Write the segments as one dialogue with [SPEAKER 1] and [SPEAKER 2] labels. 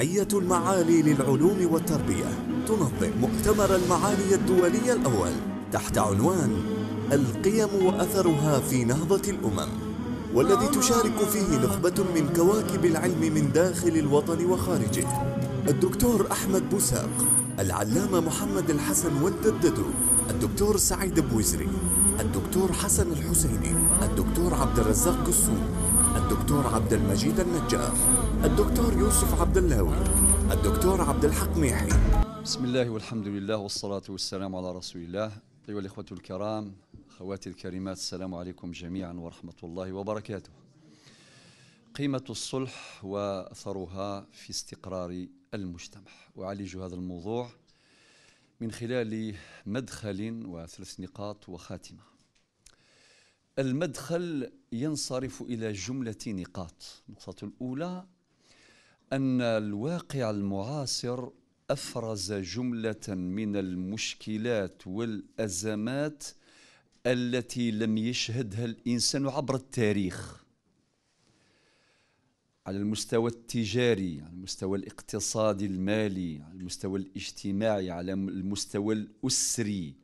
[SPEAKER 1] جمعية المعالي للعلوم والتربية تنظم مؤتمر المعالي الدولي الأول تحت عنوان القيم وأثرها في نهضة الأمم والذي تشارك فيه نخبة من كواكب العلم من داخل الوطن وخارجه الدكتور أحمد بوساق العلامة محمد الحسن والدددو الدكتور سعيد بوزري الدكتور حسن الحسيني الدكتور عبد الرزاق قصوم الدكتور عبد المجيد النجار الدكتور يوسف عبد اللاوي الدكتور عبد الحق ميحي بسم الله والحمد لله والصلاة والسلام على رسول الله أيها الإخوة الكرام أخواتي الكريمات السلام عليكم جميعا ورحمة الله وبركاته قيمة الصلح وأثرها في استقرار المجتمع أعالج هذا الموضوع من خلال مدخل وثلاث نقاط وخاتمة المدخل ينصرف إلى جملة نقاط النقطة الأولى أن الواقع المعاصر أفرز جملة من المشكلات والأزمات التي لم يشهدها الإنسان عبر التاريخ على المستوى التجاري على المستوى الاقتصادي المالي على المستوى الاجتماعي على المستوى الأسري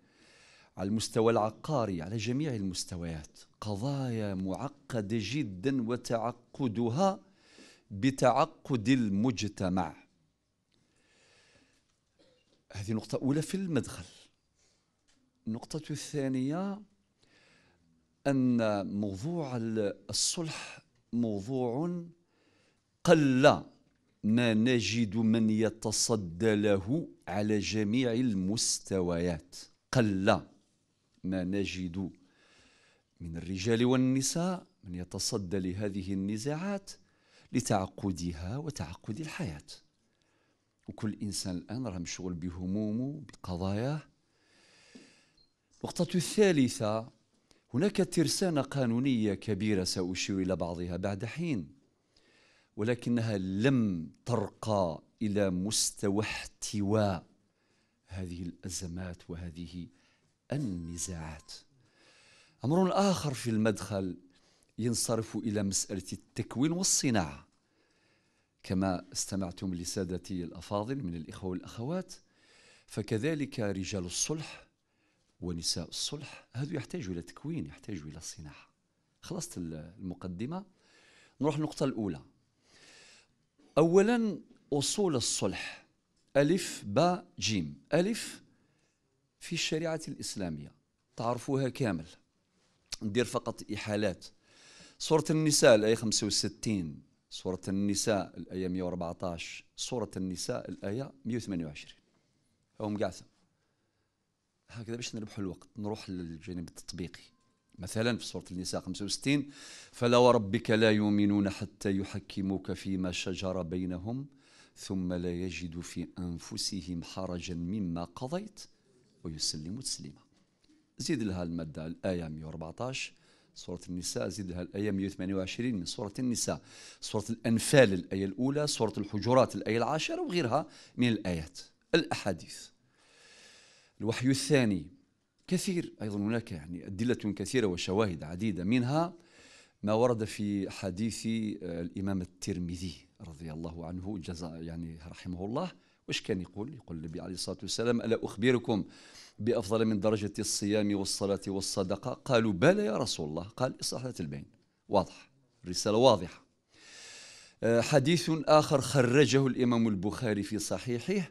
[SPEAKER 1] على المستوى العقاري على جميع المستويات قضايا معقدة جدا وتعقدها بتعقد المجتمع هذه نقطة أولى في المدخل النقطة الثانية أن موضوع الصلح موضوع قل ما نجد من يتصدى له على جميع المستويات قل ما نجد من الرجال والنساء من يتصدى لهذه النزاعات لتعقدها وتعقد الحياة وكل إنسان الآن راه مشغول بهمومه بقضاياه نقطة الثالثة هناك ترسانة قانونية كبيرة سأشير إلى بعضها بعد حين ولكنها لم ترقى إلى مستوى احتواء هذه الأزمات وهذه النزاعات أمر آخر في المدخل ينصرف إلى مسألة التكوين والصناعة كما استمعتم لسادتي الافاضل من الاخوه والاخوات فكذلك رجال الصلح ونساء الصلح هذا يحتاج الى تكوين يحتاج الى صناعه خلصت المقدمه نروح النقطه الاولى اولا اصول الصلح الف باء جيم الف في الشريعه الاسلاميه تعرفوها كامل ندير فقط احالات سوره النساء الايه 65 سورة النساء الآية 114 سورة النساء الآية 128 هم قاعسة هكذا باش نربحوا الوقت نروح للجانب التطبيقي مثلا في سورة النساء 65 فلا وربك لا يؤمنون حتى يحكموك فيما شجر بينهم ثم لا يجد في أنفسهم حرجا مما قضيت ويسلموا تسليما زيد لها المادة الآية 114 سورة النساء زدها الآية 128 من سورة النساء سورة الأنفال الآية الأولى سورة الحجرات الآية العاشرة وغيرها من الآيات الأحاديث الوحي الثاني كثير أيضا هناك يعني أدلة كثيرة وشواهد عديدة منها ما ورد في حديث آه، الإمام الترمذي رضي الله عنه جزاء يعني رحمه الله واش كان يقول يقول النبي عليه الصلاة والسلام ألا أخبركم بأفضل من درجة الصيام والصلاة والصدقة قالوا بلى يا رسول الله قال إصلاح ذات البين واضح رسالة واضحة آه، حديث آخر خرجه الإمام البخاري في صحيحه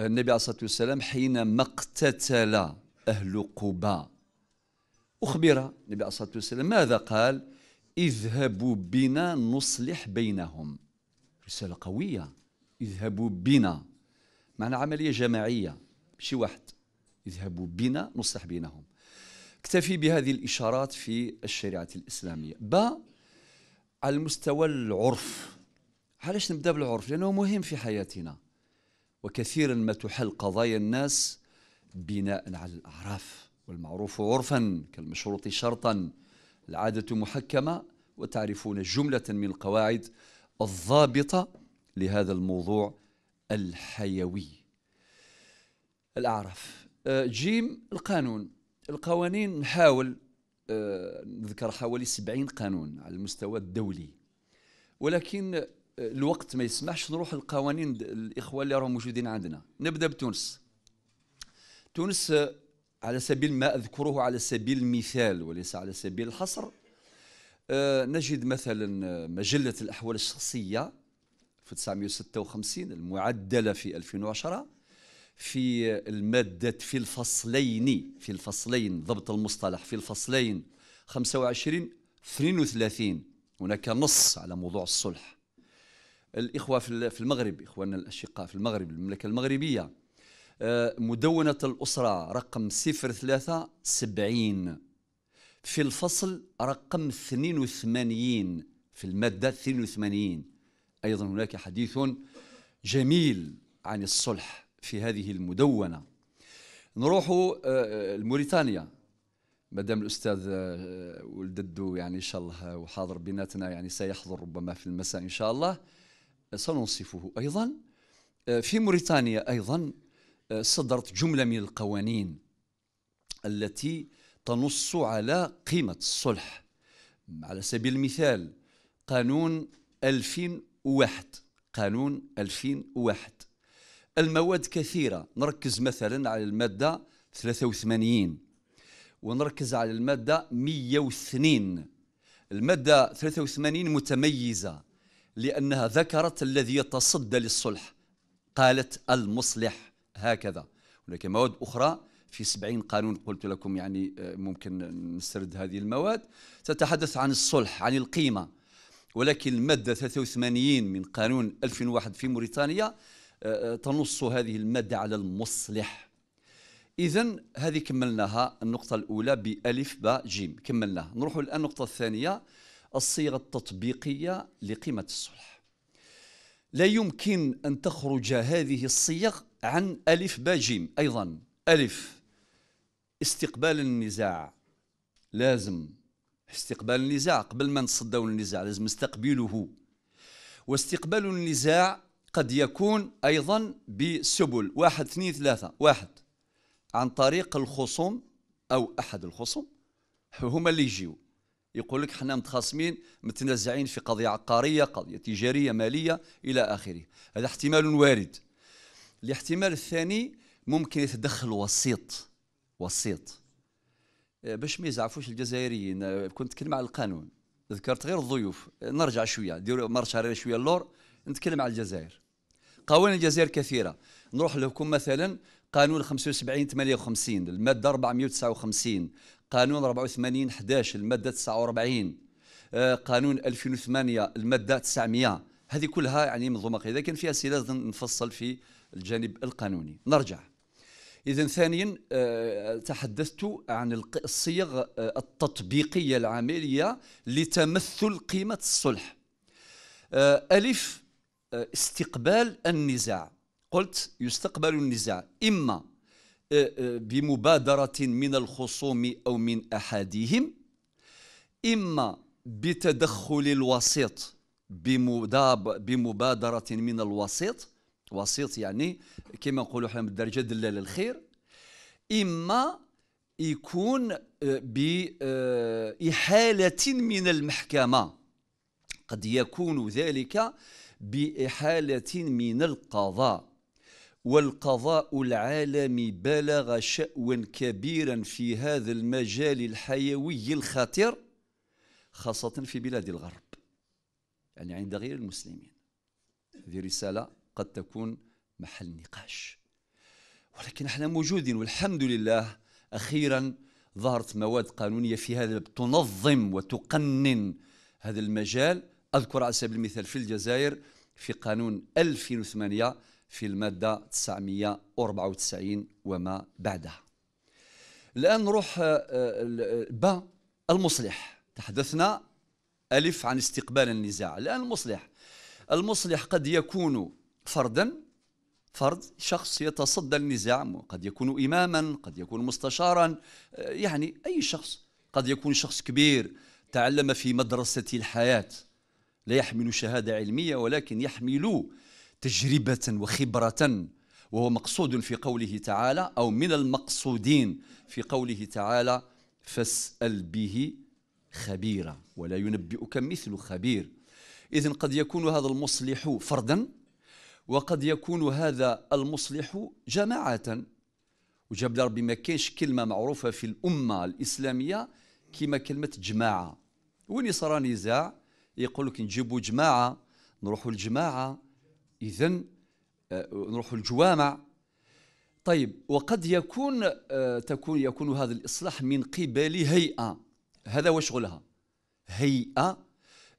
[SPEAKER 1] النبي عليه الصلاة والسلام حينما اقتتل أهل قباء أخبر النبي عليه الصلاة والسلام ماذا قال اذهبوا بنا نصلح بينهم رسالة قوية اذهبوا بنا معنى عملية جماعية شي واحد اذهبوا بنا نصلح بينهم اكتفي بهذه الإشارات في الشريعة الإسلامية با على المستوى العرف علاش نبدا بالعرف لأنه مهم في حياتنا وكثيرا ما تحل قضايا الناس بناء على الأعراف والمعروف عرفا كالمشروط شرطا العادة محكمة وتعرفون جملة من القواعد الضابطة لهذا الموضوع الحيوي الأعرف آه، جيم القانون القوانين نحاول آه، نذكر حوالي 70 قانون على المستوى الدولي ولكن آه، الوقت ما يسمحش نروح القوانين الإخوة اللي راهم موجودين عندنا نبدأ بتونس تونس على سبيل ما أذكره على سبيل المثال وليس على سبيل الحصر آه، نجد مثلا آه، مجلة الأحوال الشخصية في 1956 المعدلة في 2010 في المادة في الفصلين في الفصلين ضبط المصطلح في الفصلين 25 32 هناك نص على موضوع الصلح الإخوة في المغرب إخواننا الأشقاء في المغرب المملكة المغربية آه، مدونة الأسرة رقم ثلاثة سبعين في الفصل رقم 82 في المادة 82 أيضا هناك حديث جميل عن الصلح في هذه المدونة نروح آه، آه، لموريتانيا مدام الأستاذ ولد الدو يعني إن شاء الله وحاضر بيناتنا يعني سيحضر ربما في المساء إن شاء الله سننصفه أيضا في موريتانيا أيضا صدرت جمله من القوانين التي تنص على قيمه الصلح على سبيل المثال قانون 2001 قانون 2001 المواد كثيره نركز مثلا على الماده 83 ونركز على الماده 102 الماده 83 متميزه لانها ذكرت الذي يتصدى للصلح قالت المصلح هكذا هناك مواد أخرى في سبعين قانون قلت لكم يعني آه، ممكن نسرد هذه المواد تتحدث عن الصلح عن القيمة ولكن المادة 83 من قانون 2001 في موريتانيا آه، آه، تنص هذه المادة على المصلح إذا هذه كملناها النقطة الأولى بألف باء جيم كملناها نروح الآن النقطة الثانية الصيغة التطبيقية لقيمة الصلح لا يمكن أن تخرج هذه الصيغ عن ألف باجيم أيضا ألف استقبال النزاع لازم استقبال النزاع قبل ما نصدوا للنزاع لازم نستقبله واستقبال النزاع قد يكون أيضا بسبل واحد اثنين ثلاثة واحد عن طريق الخصوم أو أحد الخصوم هما اللي يجيو يقول لك حنا متخاصمين متنازعين في قضية عقارية قضية تجارية مالية إلى آخره هذا احتمال وارد الاحتمال الثاني ممكن يتدخل وسيط وسيط آه، باش ما يزعفوش الجزائريين آه، كنت كلمة على القانون ذكرت غير الضيوف آه، نرجع شويه ندير مرشة شويه اللور نتكلم على الجزائر قوانين الجزائر كثيره نروح لكم مثلا قانون 75 58 الماده 459 قانون 84 11 الماده 49 آه، قانون 2008 الماده 900 هذه كلها يعني منظومه اذا كان فيها سلاز نفصل في الجانب القانوني نرجع اذا ثانيا آه، تحدثت عن الصيغ آه، التطبيقيه العمليه لتمثل قيمه الصلح الف استقبال النزاع قلت يستقبل النزاع اما بمبادرة من الخصوم أو من أحدهم إما بتدخل الوسيط بمبادرة من الوسيط وسيط يعني كما نقولوا حنا بالدرجة دلال الخير إما يكون بإحالة من المحكمة قد يكون ذلك بإحالة من القضاء والقضاء العالمي بلغ شأوا كبيرا في هذا المجال الحيوي الخطير خاصة في بلاد الغرب يعني عند غير المسلمين هذه رسالة قد تكون محل نقاش ولكن احنا موجودين والحمد لله أخيرا ظهرت مواد قانونية في هذا تنظم وتقنن هذا المجال أذكر على سبيل المثال في الجزائر في قانون 2008 في المادة 994 وما بعدها الآن نروح آه، آه، ب المصلح تحدثنا ألف عن استقبال النزاع الآن المصلح المصلح قد يكون فردا فرد شخص يتصدى للنزاع قد يكون إماما قد يكون مستشارا آه، يعني أي شخص قد يكون شخص كبير تعلم في مدرسة الحياة لا يحمل شهادة علمية ولكن يحمل تجربة وخبرة وهو مقصود في قوله تعالى أو من المقصودين في قوله تعالى فاسأل به خبيرا ولا ينبئك مثل خبير إذا قد يكون هذا المصلح فردا وقد يكون هذا المصلح جماعة وجاب ربي ما كاينش كلمة معروفة في الأمة الإسلامية كما كلمة جماعة وين صار نزاع يقول لك نجيبوا جماعة نروحوا الجماعة إذا آه، نروح الجوامع طيب وقد يكون آه، تكون يكون هذا الإصلاح من قبل هيئة هذا وشغلها هيئة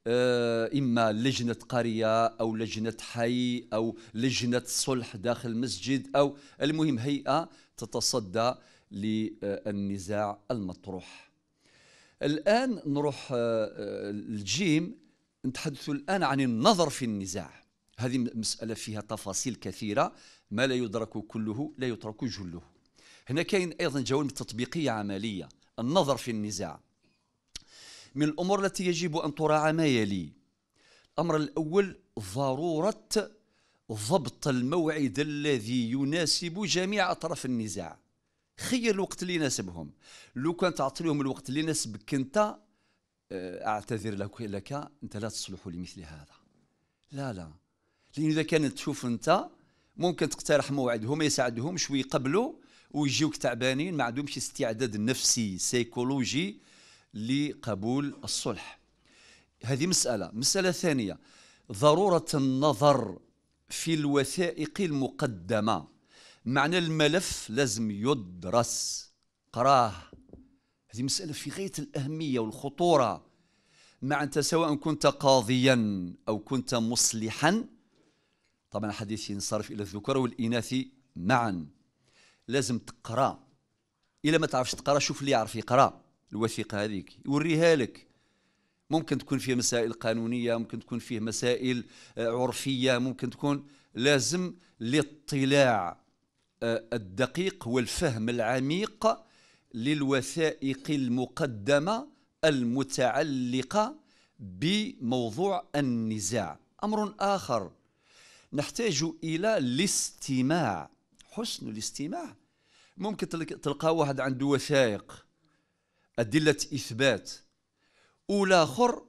[SPEAKER 1] آه، إما لجنة قرية أو لجنة حي أو لجنة صلح داخل المسجد أو المهم هيئة تتصدى للنزاع المطروح الآن نروح الجيم نتحدث الآن عن النظر في النزاع هذه مسألة فيها تفاصيل كثيرة ما لا يدرك كله لا يترك جله هنا كاين أيضا جوانب تطبيقية عملية النظر في النزاع من الأمور التي يجب أن تراعى ما يلي الأمر الأول ضرورة ضبط الموعد الذي يناسب جميع أطراف النزاع خير الوقت اللي يناسبهم لو كان تعطيهم الوقت اللي يناسبك انت آه، اعتذر لك لك انت لا تصلح لمثل هذا لا لا لان اذا كانت تشوف انت ممكن تقترح موعد هما يساعدهمش ويقبلوا ويجيوك تعبانين ما عندهمش استعداد نفسي سيكولوجي لقبول الصلح هذه مسألة مسألة ثانية ضرورة النظر في الوثائق المقدمة معنى الملف لازم يدرس قراه هذه مسألة في غاية الأهمية والخطورة مع أنت سواء كنت قاضيا أو كنت مصلحا طبعا الحديث ينصرف الى الذكر والاناث معا لازم تقرا الا ما تعرفش تقرا شوف اللي يعرف يقرا الوثيقه هذيك يوريها لك ممكن تكون فيه مسائل قانونيه ممكن تكون فيه مسائل آه، عرفيه ممكن تكون لازم الاطلاع آه، الدقيق والفهم العميق للوثائق المقدمه المتعلقه بموضوع النزاع امر اخر نحتاج الى الاستماع حسن الاستماع ممكن تلقى واحد عنده وثائق ادله اثبات والاخر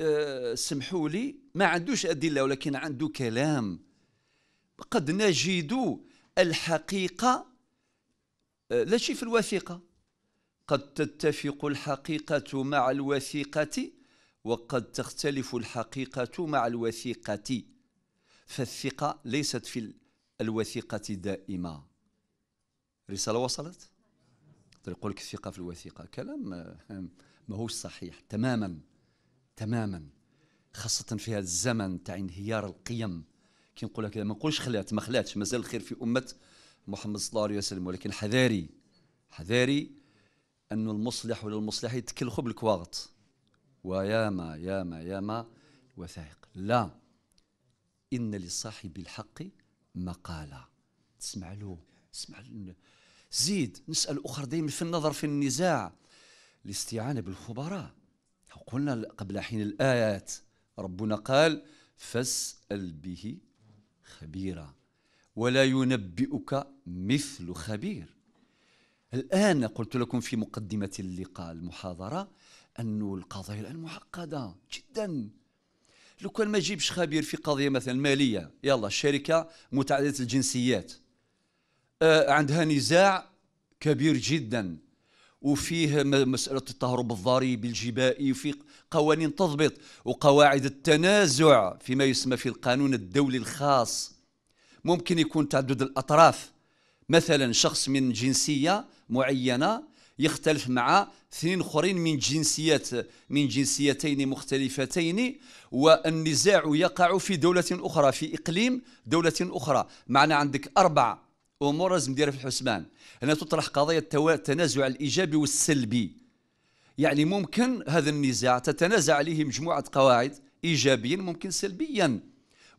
[SPEAKER 1] أه سمحوا لي ما عندوش ادله ولكن عنده كلام قد نجد الحقيقه آه، لا شيء في الوثيقه قد تتفق الحقيقه مع الوثيقه وقد تختلف الحقيقه مع الوثيقه فالثقة ليست في الوثيقة دائمة رسالة وصلت؟ طيب يقول لك الثقة في الوثيقة كلام آه، ما هو صحيح تماما تماما خاصة في هذا الزمن تاع انهيار القيم كي نقول لك ما نقولش خلات ما خلاتش مازال الخير في أمة محمد صلى الله عليه وسلم ولكن حذاري حذاري أن المصلح ولا المصلح يتكلخوا بالكواغط وياما ياما ياما وثائق لا إن لصاحب الحق مقالة تسمع له تسمع له. زيد نسأل اخر دائما في النظر في النزاع الاستعانة بالخبراء قلنا قبل حين الآيات ربنا قال فاسأل به خبيرا ولا ينبئك مثل خبير الآن قلت لكم في مقدمة اللقاء المحاضرة أن القضايا الآن معقدة جدا لو كان ما يجيبش خبير في قضيه مثلا ماليه يلا الشركه متعدده الجنسيات آه، عندها نزاع كبير جدا وفيه مسألة التهرب الضريبي الجبائي وفي قوانين تضبط وقواعد التنازع فيما يسمى في القانون الدولي الخاص ممكن يكون تعدد الأطراف مثلا شخص من جنسية معينة يختلف مع اثنين اخرين من جنسيات من جنسيتين مختلفتين والنزاع يقع في دوله اخرى في اقليم دوله اخرى معنا عندك اربع امور لازم نديرها في الحسبان هنا تطرح قضيه التنازع الايجابي والسلبي يعني ممكن هذا النزاع تتنازع عليه مجموعه قواعد ايجابيا ممكن سلبيا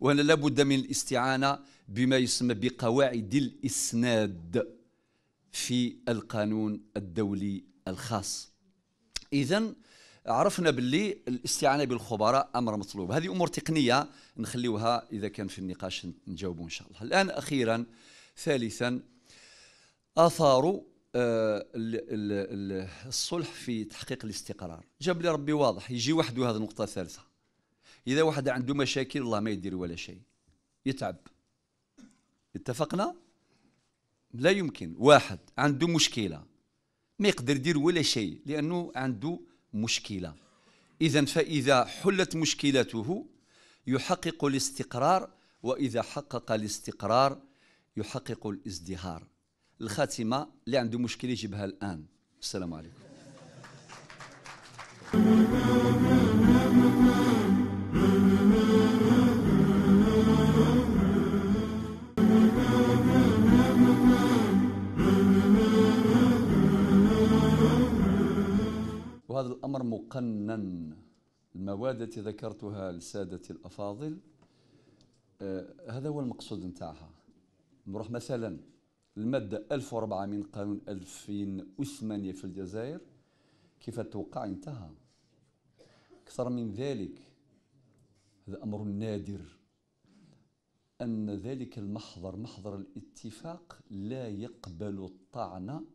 [SPEAKER 1] وهنا لابد من الاستعانه بما يسمى بقواعد الاسناد في القانون الدولي الخاص اذا عرفنا باللي الاستعانه بالخبراء امر مطلوب هذه امور تقنيه نخليوها اذا كان في النقاش نجاوبوا ان شاء الله الان اخيرا ثالثا اثار آه، الصلح في تحقيق الاستقرار جاب لي ربي واضح يجي وحده هذه النقطه الثالثه اذا واحد عنده مشاكل الله ما يدير ولا شيء يتعب اتفقنا لا يمكن واحد عنده مشكله ما يقدر يدير ولا شيء لانه عنده مشكله اذا فاذا حلت مشكلته يحقق الاستقرار واذا حقق الاستقرار يحقق الازدهار الخاتمه اللي عنده مشكله يجيبها الان السلام عليكم هذا الأمر مقنن المواد التي ذكرتها لسادتي الأفاضل آه، هذا هو المقصود نتاعها نروح مثلا المادة 1004 من قانون 2008 في الجزائر كيف توقع انتهى أكثر من ذلك هذا أمر نادر أن ذلك المحضر محضر الاتفاق لا يقبل الطعن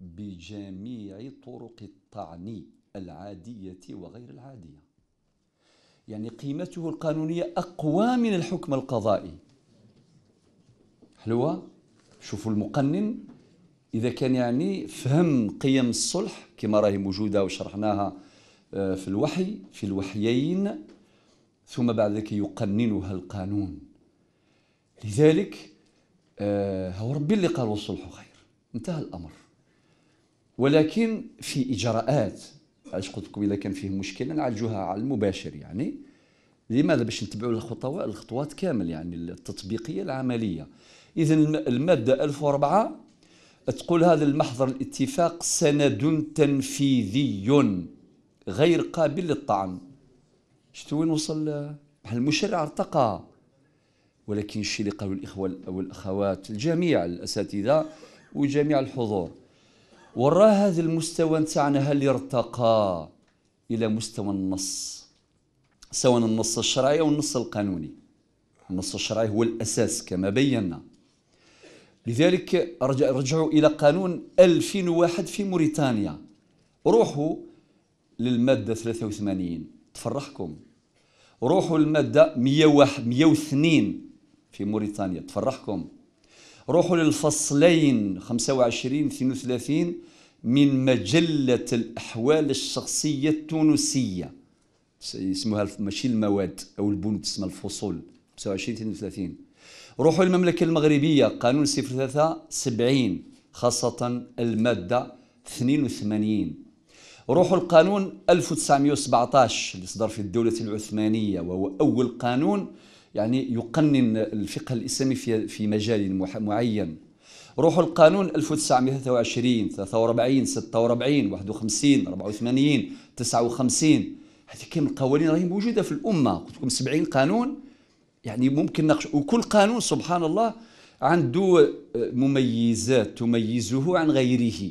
[SPEAKER 1] بجميع طرق الطعن العادية وغير العادية يعني قيمته القانونية أقوى من الحكم القضائي حلوة شوفوا المقنن إذا كان يعني فهم قيم الصلح كما راهي موجودة وشرحناها آه، في الوحي في الوحيين ثم بعد ذلك يقننها القانون لذلك آه، هو ربي اللي قال والصلح خير انتهى الأمر ولكن في إجراءات علاش قلت لكم اذا كان فيه مشكله نعالجوها على المباشر يعني لماذا باش نتبعوا الخطوات الخطوات كامل يعني التطبيقيه العمليه اذا الماده 1004 تقول هذا المحضر الاتفاق سند تنفيذي غير قابل للطعن شتو وين وصل المشرع ارتقى ولكن الشيء اللي قالوا الاخوه والاخوات الجميع الاساتذه وجميع الحضور وراه هذا المستوى نتاعنا هل ارتقى الى مستوى النص سواء النص الشرعي او النص القانوني النص الشرعي هو الاساس كما بينا لذلك رجعوا الى قانون 2001 في موريتانيا روحوا للماده 83 تفرحكم روحوا للماده 101 102 في موريتانيا تفرحكم روحوا للفصلين 25 32 من مجلة الأحوال الشخصية التونسية اسمها ماشي المواد أو البنود اسمها الفصول 25 32 روحوا للمملكة المغربية قانون 03 70 خاصة المادة 82 روحوا القانون 1917 اللي صدر في الدولة العثمانية وهو أول قانون يعني يقنن الفقه الإسلامي في في مجال معين روح القانون 1923 43 46 51 84 59 هذه كم القوانين راهي موجوده في الامه قلت لكم 70 قانون يعني ممكن نقش وكل قانون سبحان الله عنده آه، مميزات تميزه عن غيره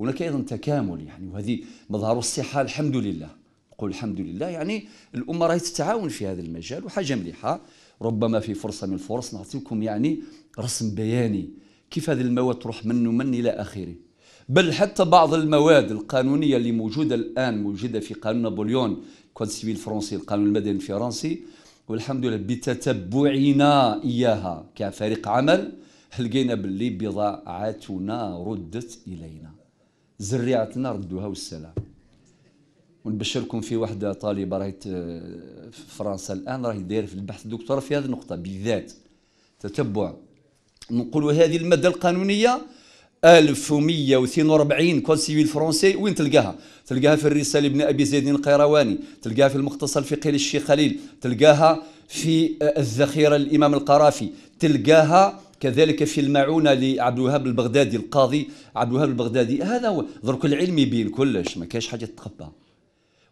[SPEAKER 1] هناك ايضا تكامل يعني وهذه مظهر الصحه الحمد لله نقول الحمد لله يعني الامه راهي تتعاون في هذا المجال وحاجه مليحه ربما في فرصه من الفرص نعطيكم يعني رسم بياني كيف هذه المواد تروح من ومن الى اخره بل حتى بعض المواد القانونيه اللي موجوده الان موجوده في قانون نابليون كود سيفيل الفرنسي القانون المدني الفرنسي والحمد لله بتتبعنا اياها كفريق عمل لقينا باللي بضاعتنا ردت الينا زريعتنا ردوها والسلام ونبشركم في واحدة طالبة راهي في فرنسا الآن راهي داير في البحث الدكتوراه في هذه النقطة بالذات تتبع نقولوا هذه المادة القانونية 1142 كود سيفيل فرونسي وين تلقاها؟ تلقاها في الرسالة ابن أبي زيد القيرواني، تلقاها في المختصر الفقهي للشيخ خليل، تلقاها في آه، الذخيرة للإمام القرافي، تلقاها كذلك في المعونة لعبد الوهاب البغدادي القاضي عبد الوهاب البغدادي هذا هو درك العلم يبين كلش ما كاش حاجة تتخبى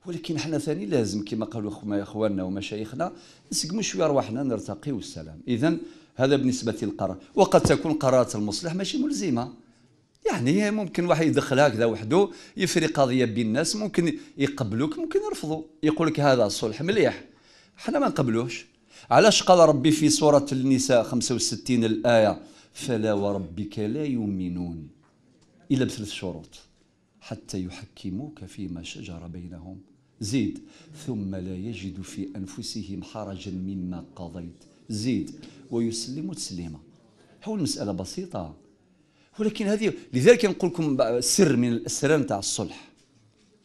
[SPEAKER 1] ولكن حنا ثاني لازم كما قالوا اخواننا ومشايخنا نسقموا شويه ارواحنا نرتقي والسلام اذا هذا بالنسبه للقرار وقد تكون قرارات المصلح ماشي ملزمه يعني ممكن واحد يدخل هكذا وحده يفري قضيه بين الناس ممكن يقبلوك ممكن يرفضوا يقول لك هذا صلح مليح حنا ما نقبلوش علاش قال ربي في سوره النساء 65 الايه فلا وربك لا يؤمنون الا بثلاث شروط حتى يحكموك فيما شجر بينهم زيد ثم لا يجد في أنفسهم حرجا مما قضيت زيد ويسلم تسليما هو المسألة بسيطة ولكن هذه لذلك نقول لكم سر من الأسرار نتاع الصلح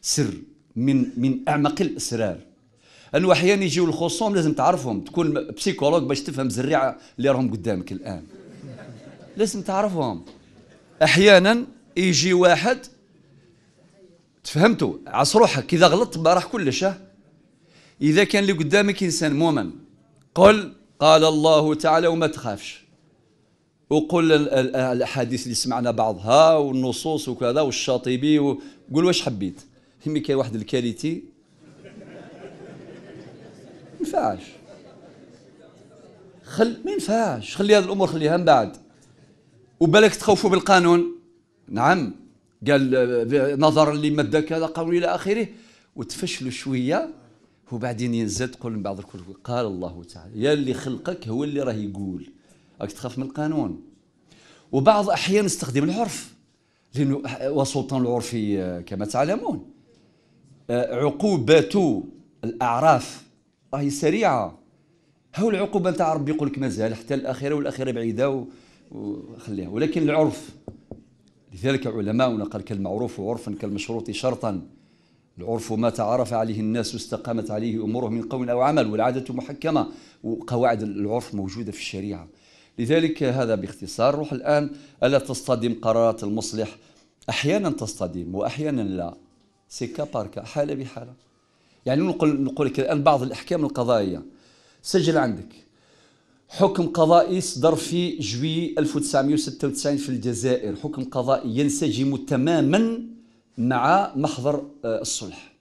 [SPEAKER 1] سر من من أعمق الأسرار أنه أحيانا يجيو الخصوم لازم تعرفهم تكون بسيكولوج باش تفهم زريعة اللي راهم قدامك الآن لازم تعرفهم أحيانا يجي واحد تفهمتوا عص روحك اذا غلطت راح كلش اذا كان اللي قدامك انسان مؤمن قل قال الله تعالى وما تخافش وقل الاحاديث اللي سمعنا بعضها والنصوص وكذا والشاطبي وقول واش حبيت همي كاين واحد الكاليتي ينفعش خل ما ينفعش خلي هذه الامور خليها من بعد وبالك تخوفوا بالقانون نعم قال نظرا لمده كذا قول الى اخره وتفشلوا شويه وبعدين ينزل تقول من بعض الكل قال الله تعالى يا اللي خلقك هو اللي راه يقول راك تخاف من القانون وبعض احيان استخدم العرف لانه وسلطان العرفي كما تعلمون عقوبة الأعراف راهي سريعة هو العقوبة نتاع ربي يقول لك مازال حتى الآخرة والآخرة بعيدة وخليها ولكن العرف لذلك علماؤنا قال كالمعروف عرفا كالمشروط شرطا العرف ما تعرف عليه الناس واستقامت عليه امورهم من قول او عمل والعاده محكمه وقواعد العرف موجوده في الشريعه لذلك هذا باختصار روح الان الا تصطدم قرارات المصلح احيانا تصطدم واحيانا لا سيكا باركا حاله بحاله يعني نقول نقول لك الان بعض الاحكام القضائيه سجل عندك حكم قضائي صدر في جوي 1996 في الجزائر حكم قضائي ينسجم تماما مع محضر آه، الصلح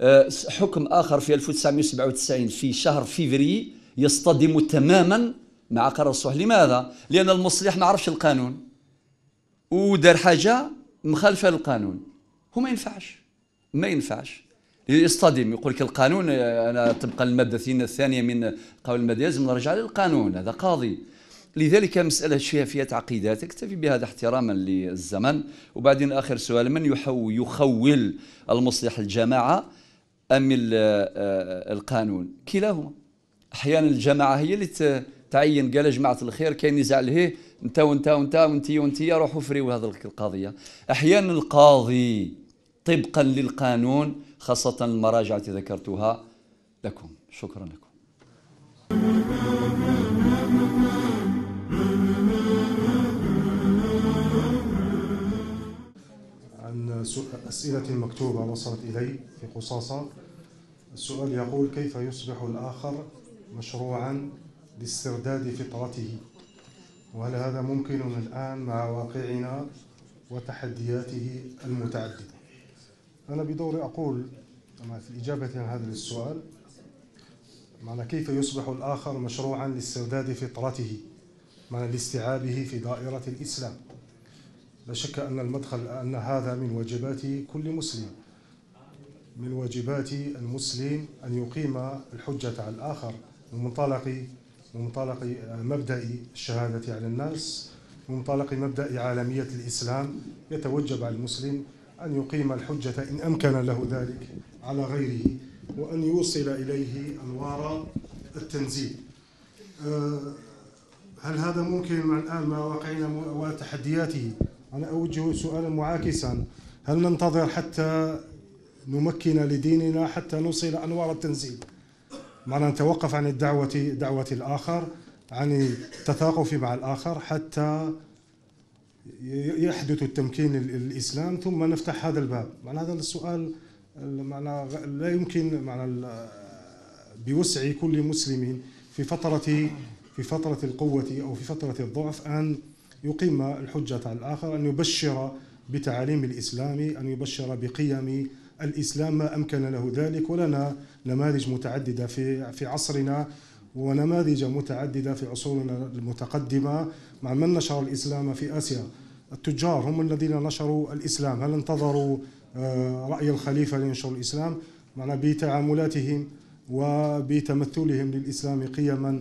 [SPEAKER 1] آه، حكم آخر في 1997 في شهر فيفري يصطدم تماما مع قرار الصلح لماذا؟ لأن المصلح ما عرفش القانون ودار حاجة مخالفة للقانون هو ما ينفعش ما ينفعش يصطدم يقول لك القانون انا طبقا الماده 2 الثانيه من قول الماده لازم نرجع للقانون هذا قاضي لذلك مسألة فيها تعقيدات اكتفي بهذا احتراما للزمن وبعدين آخر سؤال من يحو يخول المصلح الجماعة أم آه، آه، القانون كلاهما أحيانا الجماعة هي اللي تعين قال جماعة الخير كاين نزاع له انت وانت وانت وانت وانت روحوا فريوا هذه القضية أحيانا القاضي طبقا للقانون خاصة المراجع التي ذكرتها لكم شكرا لكم
[SPEAKER 2] عن أسئلة مكتوبة وصلت إلي في قصاصة السؤال يقول كيف يصبح الآخر مشروعا لاسترداد فطرته وهل هذا ممكن الآن مع واقعنا وتحدياته المتعددة أنا بدوري أقول في الإجابة على هذا السؤال معنى كيف يصبح الآخر مشروعا لاسترداد فطرته معنى لاستيعابه في دائرة الإسلام لا شك أن المدخل أن هذا من واجبات كل مسلم من واجبات المسلم أن يقيم الحجة على الآخر من منطلق من منطلق مبدأ الشهادة على الناس من منطلق مبدأ عالمية الإسلام يتوجب على المسلم أن يقيم الحجة إن أمكن له ذلك على غيره وأن يوصل إليه أنوار التنزيل آه، هل هذا ممكن الآن مع واقعنا وتحدياته أنا أوجه سؤالا معاكسا هل ننتظر حتى نمكن لديننا حتى نوصل أنوار التنزيل معنا نتوقف عن الدعوة دعوة الآخر عن التثاقف مع الآخر حتى يحدث التمكين الاسلام ثم نفتح هذا الباب معنى هذا السؤال معنى لا يمكن معنى بوسع كل مسلم في فترة في فترة القوة أو في فترة الضعف أن يقيم الحجة على الآخر أن يبشر بتعاليم الإسلام أن يبشر بقيم الإسلام ما أمكن له ذلك ولنا نماذج متعددة في في عصرنا ونماذج متعددة في عصورنا المتقدمة مع من نشر الإسلام في آسيا التجار هم الذين نشروا الإسلام هل انتظروا آه، رأي الخليفة لينشر الإسلام معنا بتعاملاتهم وبتمثلهم للإسلام قيما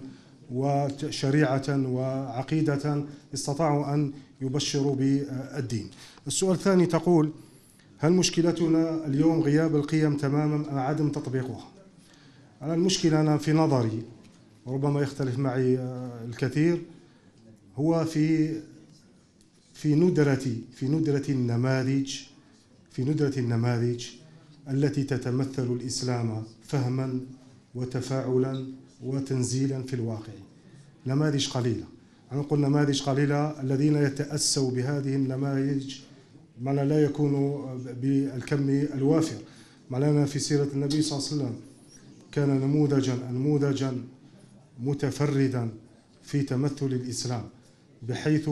[SPEAKER 2] وشريعة وعقيدة استطاعوا أن يبشروا بالدين السؤال الثاني تقول هل مشكلتنا اليوم غياب القيم تماما أم عدم تطبيقها؟ أنا المشكلة أنا في نظري وربما يختلف معي آه، الكثير هو في في ندرة في ندرة النماذج في ندرة النماذج التي تتمثل الإسلام فهما وتفاعلا وتنزيلا في الواقع نماذج قليلة أنا أقول نماذج قليلة الذين يتأسوا بهذه النماذج معنى لا يكون بالكم الوافر معنانا في سيرة النبي صلى الله عليه وسلم كان نموذجا نموذجا متفردا في تمثل الاسلام بحيث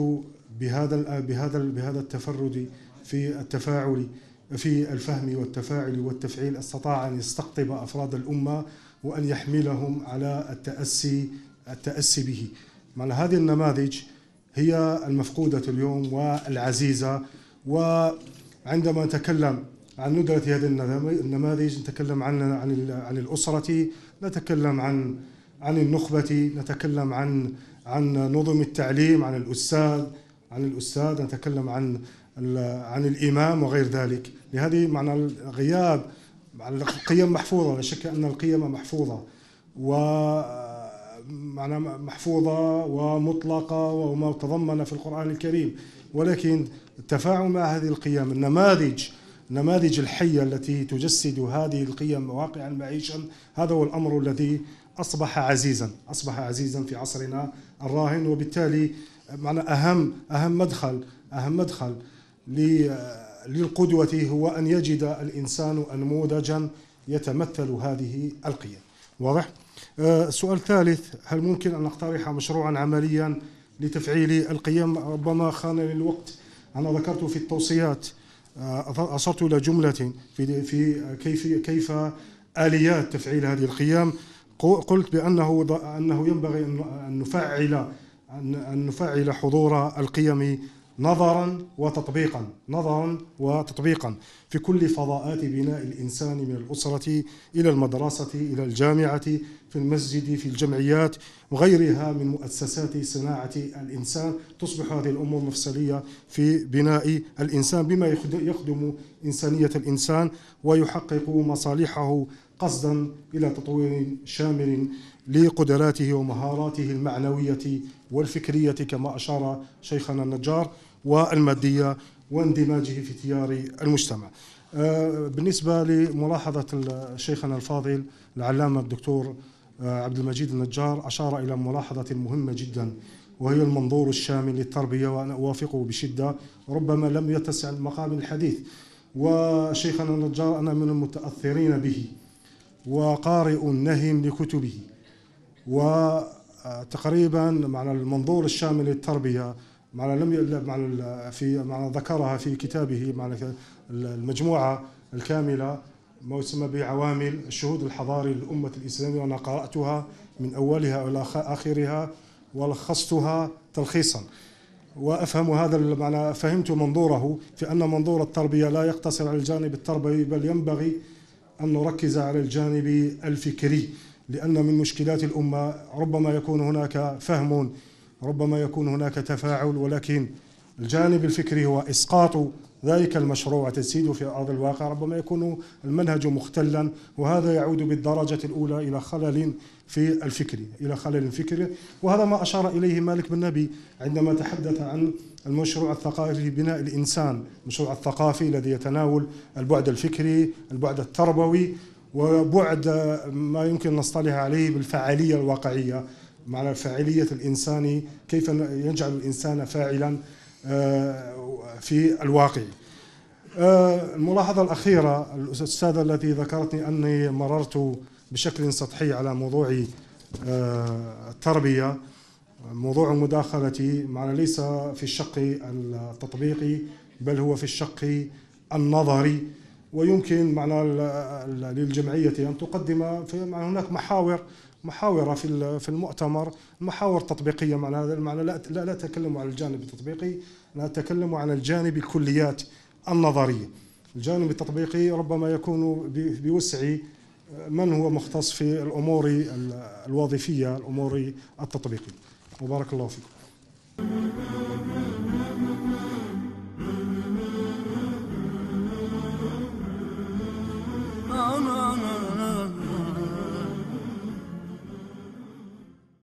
[SPEAKER 2] بهذا بهذا بهذا التفرد في التفاعل في الفهم والتفاعل والتفعيل استطاع ان يستقطب افراد الامه وان يحملهم على التاسي التاسي به. معنى هذه النماذج هي المفقوده اليوم والعزيزه وعندما نتكلم عن ندره هذه النماذج نتكلم عن عن الاسره نتكلم عن عن النخبة نتكلم عن عن نظم التعليم عن الأستاذ عن الأستاذ نتكلم عن عن الإمام وغير ذلك لهذه معنى الغياب القيم محفوظة لا شك أن القيم محفوظة و معنى محفوظة ومطلقة وما تضمن في القرآن الكريم ولكن التفاعل مع هذه القيم النماذج النماذج الحية التي تجسد هذه القيم واقعا معيشا هذا هو الأمر الذي اصبح عزيزا اصبح عزيزا في عصرنا الراهن وبالتالي معنا اهم اهم مدخل اهم مدخل للقدوه هو ان يجد الانسان نموذجا يتمثل هذه القيم واضح أه، سؤال ثالث هل ممكن ان اقترح مشروعا عمليا لتفعيل القيم ربما خانني الوقت انا ذكرت في التوصيات أشرت أه، إلى جملة في في كيف كيف آليات تفعيل هذه القيم قلت بأنه أنه ينبغي أن نفعل أن نفعل حضور القيم نظرا وتطبيقا نظرا وتطبيقا في كل فضاءات بناء الإنسان من الأسرة إلى المدرسة إلى الجامعة في المسجد في الجمعيات وغيرها من مؤسسات صناعة الإنسان تصبح هذه الأمور مفصلية في بناء الإنسان بما يخدم إنسانية الإنسان ويحقق مصالحه قصدا الى تطوير شامل لقدراته ومهاراته المعنويه والفكريه كما اشار شيخنا النجار والماديه واندماجه في تيار المجتمع. آه، بالنسبه لملاحظه شيخنا الفاضل العلامه الدكتور آه، عبد المجيد النجار اشار الى ملاحظه مهمه جدا وهي المنظور الشامل للتربيه وانا اوافقه بشده ربما لم يتسع المقام الحديث وشيخنا النجار انا من المتاثرين به وقارئ نهم لكتبه وتقريبا معنى المنظور الشامل للتربية معنى لم معنى في معنى ذكرها في كتابه معنى المجموعة الكاملة ما يسمى بعوامل الشهود الحضاري للأمة الإسلامية وأنا قرأتها من أولها إلى آخرها ولخصتها تلخيصا وافهم هذا المعنى فهمت منظوره في ان منظور التربيه لا يقتصر على الجانب التربوي بل ينبغي أن نركز على الجانب الفكري لأن من مشكلات الأمة ربما يكون هناك فهم ربما يكون هناك تفاعل ولكن الجانب الفكري هو إسقاط ذلك المشروع تجسيد في أرض الواقع ربما يكون المنهج مختلا وهذا يعود بالدرجة الأولى إلى خلل في الفكر إلى خلل فكري وهذا ما أشار إليه مالك بن نبي عندما تحدث عن المشروع الثقافي في بناء الإنسان المشروع الثقافي الذي يتناول البعد الفكري البعد التربوي وبعد ما يمكن نصطلح عليه بالفعالية الواقعية معنى فاعلية الإنسان كيف يجعل الإنسان فاعلا آه، في الواقع آه، الملاحظة الأخيرة الأستاذة التي ذكرتني أني مررت بشكل سطحي على موضوع آه، التربية موضوع مداخلتي معنا ليس في الشق التطبيقي بل هو في الشق النظري ويمكن معنا للجمعية أن تقدم هناك محاور محاورة في في المؤتمر محاور تطبيقية مع هذا المعنى لا لا أتكلم عن الجانب التطبيقي أنا أتكلم عن الجانب الكليات النظرية الجانب التطبيقي ربما يكون بوسع آه، من هو مختص في الأمور الوظيفية الأمور التطبيقية وبارك الله فيكم no, no, no.